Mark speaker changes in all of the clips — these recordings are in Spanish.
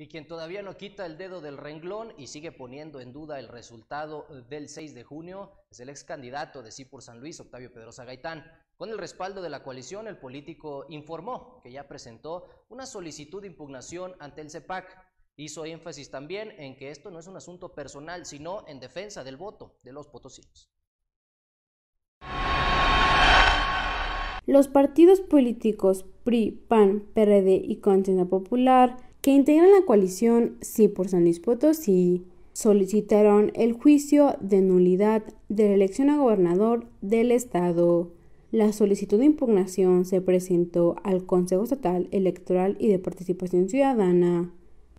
Speaker 1: Y quien todavía no quita el dedo del renglón y sigue poniendo en duda el resultado del 6 de junio es el ex candidato de sí por San Luis, Octavio Pedroza Gaitán. Con el respaldo de la coalición, el político informó que ya presentó una solicitud de impugnación ante el CEPAC. Hizo énfasis también en que esto no es un asunto personal, sino en defensa del voto de los potosinos.
Speaker 2: Los partidos políticos PRI, PAN, PRD y Contienda Popular que integran la coalición Sí por San Luis Potosí solicitaron el juicio de nulidad de la elección a gobernador del estado. La solicitud de impugnación se presentó al Consejo Estatal Electoral y de Participación Ciudadana,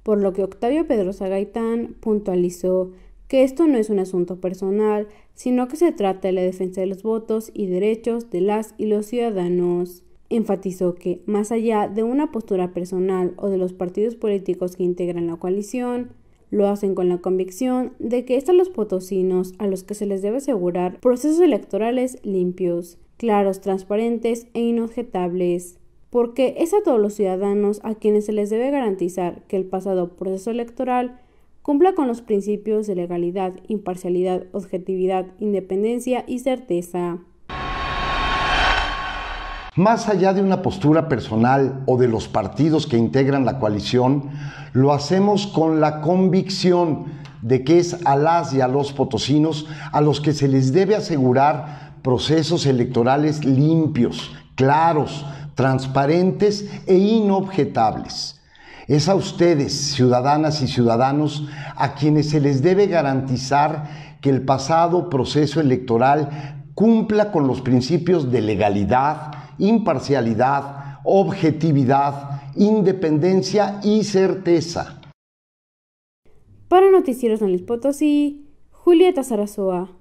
Speaker 2: por lo que Octavio Pedro Gaitán puntualizó que esto no es un asunto personal, sino que se trata de la defensa de los votos y derechos de las y los ciudadanos enfatizó que, más allá de una postura personal o de los partidos políticos que integran la coalición, lo hacen con la convicción de que están los potosinos a los que se les debe asegurar procesos electorales limpios, claros, transparentes e inobjetables, porque es a todos los ciudadanos a quienes se les debe garantizar que el pasado proceso electoral cumpla con los principios de legalidad, imparcialidad, objetividad, independencia y certeza.
Speaker 3: Más allá de una postura personal o de los partidos que integran la coalición, lo hacemos con la convicción de que es a las y a los potosinos a los que se les debe asegurar procesos electorales limpios, claros, transparentes e inobjetables. Es a ustedes, ciudadanas y ciudadanos, a quienes se les debe garantizar que el pasado proceso electoral cumpla con los principios de legalidad, imparcialidad, objetividad, independencia y certeza.
Speaker 2: Para Noticieros en Potosí, Julieta Sarasoa.